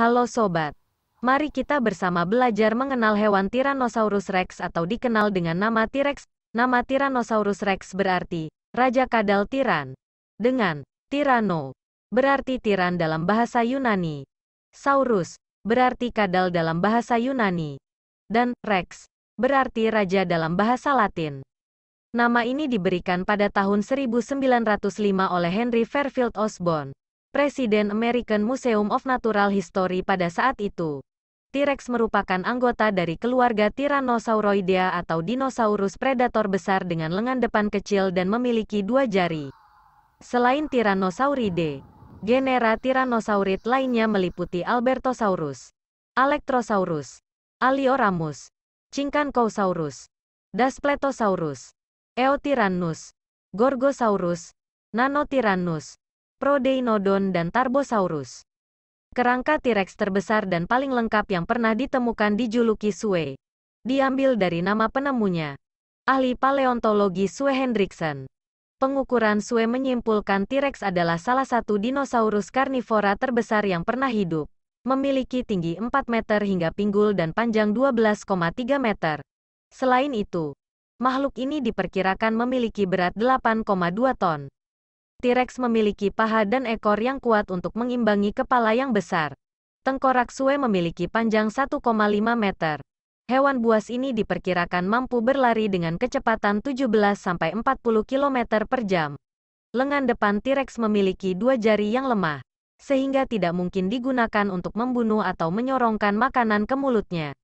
Halo sobat. Mari kita bersama belajar mengenal hewan Tyrannosaurus rex atau dikenal dengan nama T-Rex. Nama Tyrannosaurus rex berarti Raja Kadal Tiran. Dengan Tirano berarti tiran dalam bahasa Yunani. Saurus berarti kadal dalam bahasa Yunani. Dan rex berarti raja dalam bahasa Latin. Nama ini diberikan pada tahun 1905 oleh Henry Fairfield Osborn. Presiden American Museum of Natural History pada saat itu. T-Rex merupakan anggota dari keluarga Tyrannosauroidea atau dinosaurus predator besar dengan lengan depan kecil dan memiliki dua jari. Selain Tyrannosauridae, genera Tyrannosaurid lainnya meliputi Albertosaurus, Alectrosaurus, Alioramus, Cincancosaurus, Daspletosaurus, Eotyrannus, Gorgosaurus, Nanotyrannus, Prodeinodon dan Tarbosaurus. Kerangka T-Rex terbesar dan paling lengkap yang pernah ditemukan dijuluki Sue. Diambil dari nama penemunya, ahli paleontologi Sue Hendrickson. Pengukuran Sue menyimpulkan T-Rex adalah salah satu dinosaurus karnivora terbesar yang pernah hidup. Memiliki tinggi 4 meter hingga pinggul dan panjang 12,3 meter. Selain itu, makhluk ini diperkirakan memiliki berat 8,2 ton. T-Rex memiliki paha dan ekor yang kuat untuk mengimbangi kepala yang besar. Tengkorak Sue memiliki panjang 1,5 meter. Hewan buas ini diperkirakan mampu berlari dengan kecepatan 17-40 km per jam. Lengan depan T-Rex memiliki dua jari yang lemah, sehingga tidak mungkin digunakan untuk membunuh atau menyorongkan makanan ke mulutnya.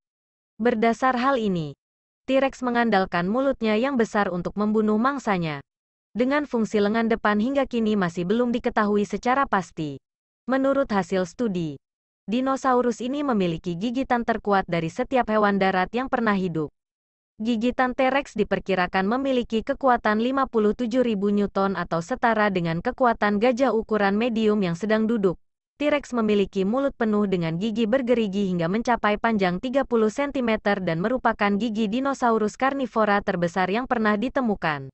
Berdasar hal ini, T-Rex mengandalkan mulutnya yang besar untuk membunuh mangsanya dengan fungsi lengan depan hingga kini masih belum diketahui secara pasti. Menurut hasil studi, dinosaurus ini memiliki gigitan terkuat dari setiap hewan darat yang pernah hidup. Gigitan T-Rex diperkirakan memiliki kekuatan 57.000 Newton atau setara dengan kekuatan gajah ukuran medium yang sedang duduk. T-Rex memiliki mulut penuh dengan gigi bergerigi hingga mencapai panjang 30 cm dan merupakan gigi dinosaurus karnivora terbesar yang pernah ditemukan.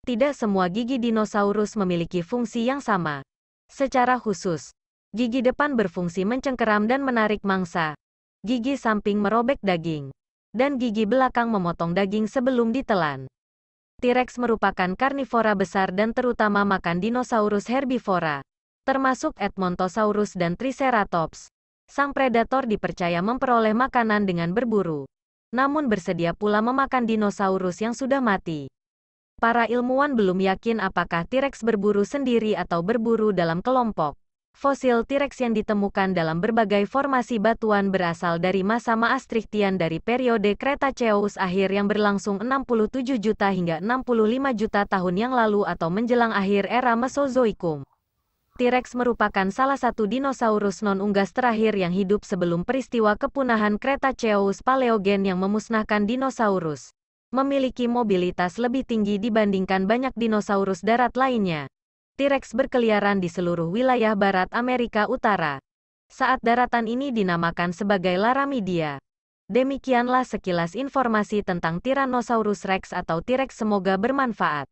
Tidak semua gigi dinosaurus memiliki fungsi yang sama. Secara khusus, gigi depan berfungsi mencengkeram dan menarik mangsa. Gigi samping merobek daging. Dan gigi belakang memotong daging sebelum ditelan. T-Rex merupakan karnivora besar dan terutama makan dinosaurus herbivora, termasuk Edmontosaurus dan Triceratops. Sang predator dipercaya memperoleh makanan dengan berburu, namun bersedia pula memakan dinosaurus yang sudah mati. Para ilmuwan belum yakin apakah T-Rex berburu sendiri atau berburu dalam kelompok. Fosil T-Rex yang ditemukan dalam berbagai formasi batuan berasal dari masa Maastrichtian dari periode Kreta-Ceaus akhir yang berlangsung 67 juta hingga 65 juta tahun yang lalu atau menjelang akhir era Mesozoikum. T-Rex merupakan salah satu dinosaurus non-unggas terakhir yang hidup sebelum peristiwa kepunahan Kreta-Ceaus Paleogen yang memusnahkan dinosaurus memiliki mobilitas lebih tinggi dibandingkan banyak dinosaurus darat lainnya. T-Rex berkeliaran di seluruh wilayah barat Amerika Utara. Saat daratan ini dinamakan sebagai Laramidia. Demikianlah sekilas informasi tentang Tyrannosaurus Rex atau T-Rex semoga bermanfaat.